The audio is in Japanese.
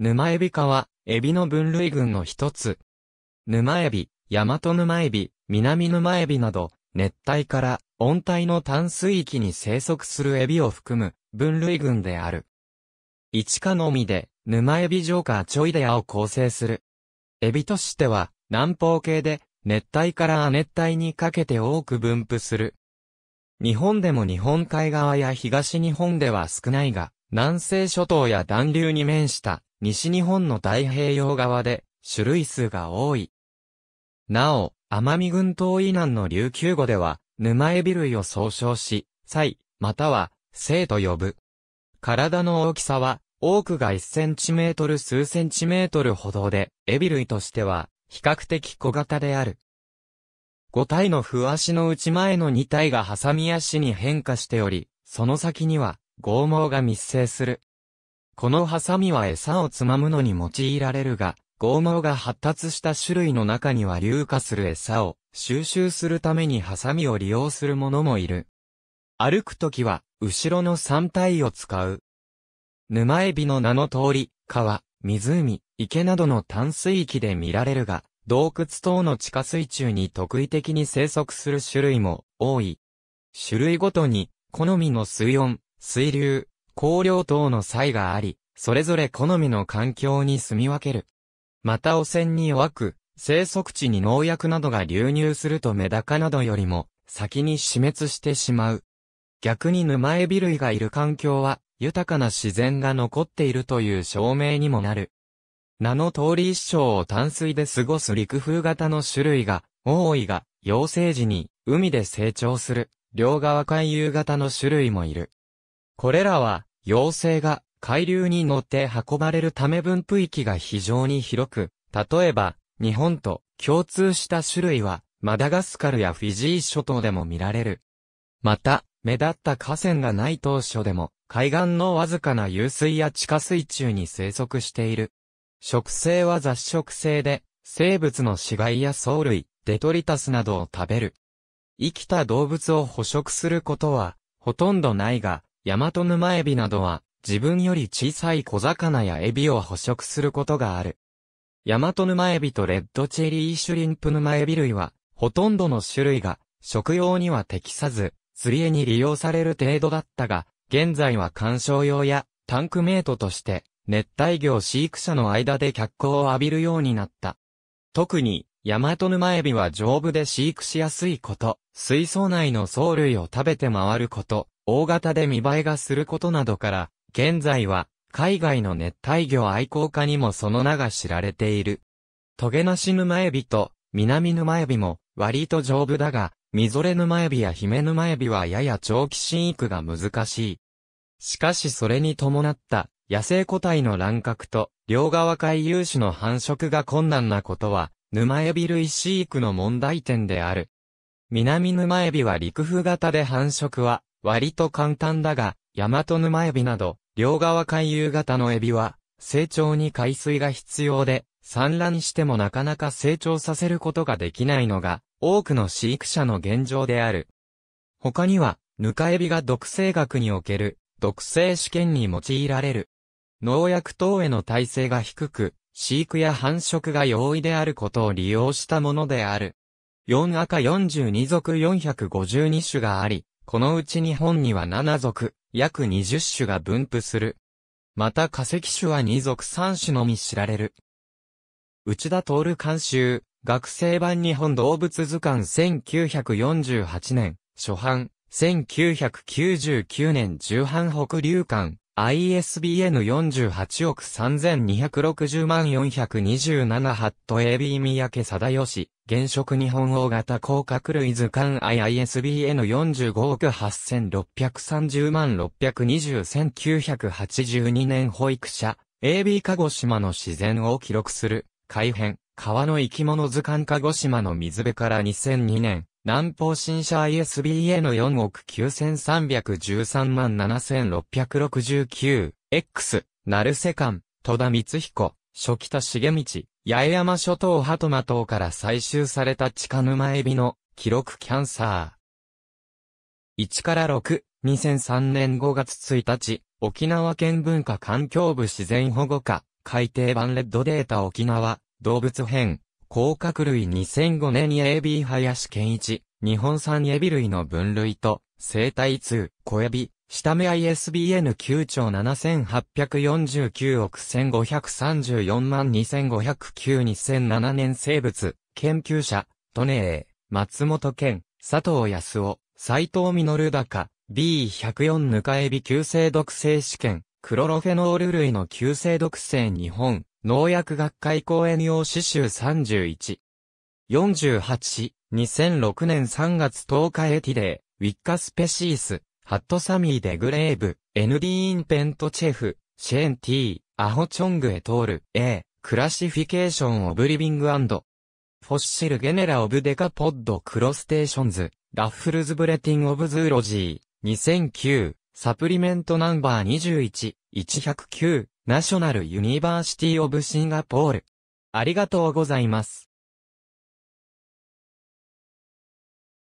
沼エビ科は、エビの分類群の一つ。沼エビ、ヤマト沼エビ、南沼エビなど、熱帯から温帯の淡水域に生息するエビを含む分類群である。一科のみで、沼エビ上ー。チョイデアを構成する。エビとしては、南方系で、熱帯から亜熱帯にかけて多く分布する。日本でも日本海側や東日本では少ないが、南西諸島や暖流に面した西日本の太平洋側で種類数が多い。なお、奄美群島以南の琉球語では、沼エビ類を総称し、サイ、または、生と呼ぶ。体の大きさは、多くが1センチメートル数センチメートルほどで、エビ類としては、比較的小型である。5体の不足のうち前の2体がハサミ足に変化しており、その先には、剛毛が密生する。このハサミは餌をつまむのに用いられるが、剛毛が発達した種類の中には流化する餌を収集するためにハサミを利用する者もいる。歩くときは、後ろの三体を使う。沼エビの名の通り、川、湖、池などの淡水域で見られるが、洞窟等の地下水中に特異的に生息する種類も多い。種類ごとに、好みの水温、水流、光量等の差異があり、それぞれ好みの環境に住み分ける。また汚染に弱く、生息地に農薬などが流入するとメダカなどよりも先に死滅してしまう。逆に沼エビ類がいる環境は豊かな自然が残っているという証明にもなる。名の通り一生を淡水で過ごす陸風型の種類が多いが、幼生時に海で成長する両側海遊型の種類もいる。これらは、妖精が海流に乗って運ばれるため分布域が非常に広く、例えば、日本と共通した種類は、マダガスカルやフィジー諸島でも見られる。また、目立った河川がない当初でも、海岸のわずかな湧水や地下水中に生息している。植生は雑食性で、生物の死骸や藻類、デトリタスなどを食べる。生きた動物を捕食することは、ほとんどないが、ヤマトヌマエビなどは、自分より小さい小魚やエビを捕食することがある。ヤマトヌマエビとレッドチェリーシュリンプヌマエビ類は、ほとんどの種類が、食用には適さず、釣り絵に利用される程度だったが、現在は観賞用や、タンクメイトとして、熱帯魚飼育者の間で脚光を浴びるようになった。特に、ヤマトヌマエビは丈夫で飼育しやすいこと、水槽内の藻類を食べて回ること、大型で見栄えがすることなどから、現在は、海外の熱帯魚愛好家にもその名が知られている。トゲナシヌマエビと、南マエビも、割と丈夫だが、ミゾレマエビやヒメ沼エビはやや長期飼育が難しい。しかしそれに伴った、野生個体の乱獲と、両側界有種の繁殖が困難なことは、ヌマエビ類飼育の問題点である。南沼エビは陸風型で繁殖は割と簡単だが、ヤマト沼エビなど、両側回遊型のエビは、成長に海水が必要で、産卵してもなかなか成長させることができないのが、多くの飼育者の現状である。他には、ヌカエビが毒性学における、毒性試験に用いられる。農薬等への耐性が低く、飼育や繁殖が容易であることを利用したものである。4赤42属452種があり、このうち日本には7属、約20種が分布する。また化石種は2属3種のみ知られる。内田徹監修、学生版日本動物図鑑1948年、初版、1999年重版北流館、ISBN 48億3260万427ハット AB 三宅貞義、現職日本大型甲殻類図鑑 ISBN 45億8630万620 1982年保育者、AB 鹿児島の自然を記録する、改編、川の生き物図鑑鹿児島の水辺から2002年、南方新社 ISBA の4億9313万7669、X、ナルセカン、戸田光彦、初期田重道、八重山諸島鳩間島から採集された地下沼エビの記録キャンサー。1から6、2003年5月1日、沖縄県文化環境部自然保護課、海底版レッドデータ沖縄、動物編、甲殻類2005年に AB 林健一、日本産エビ類の分類と、生態通、小エビ、下目 ISBN 9兆7849億1534万2509 2007年生物、研究者、トネエ、松本健、佐藤康夫、斎藤実高、B104 ぬかエビ急性毒性試験、クロロフェノール類の急性毒性日本、農薬学会講演用詩集31。48、2006年3月10日エティデー、ウィッカスペシース、ハットサミーデグレーブ、エヌディーンペントチェフ、シェーンティー、アホチョングエトール、A、クラシフィケーションオブリビングフォッシルゲネラオブデカポッドクロステーションズ、ラッフルズブレティンオブズーロジー、2009、サプリメントナンバー21、109、ナショナルユニバーシティオブシンガポール。ありがとうございます。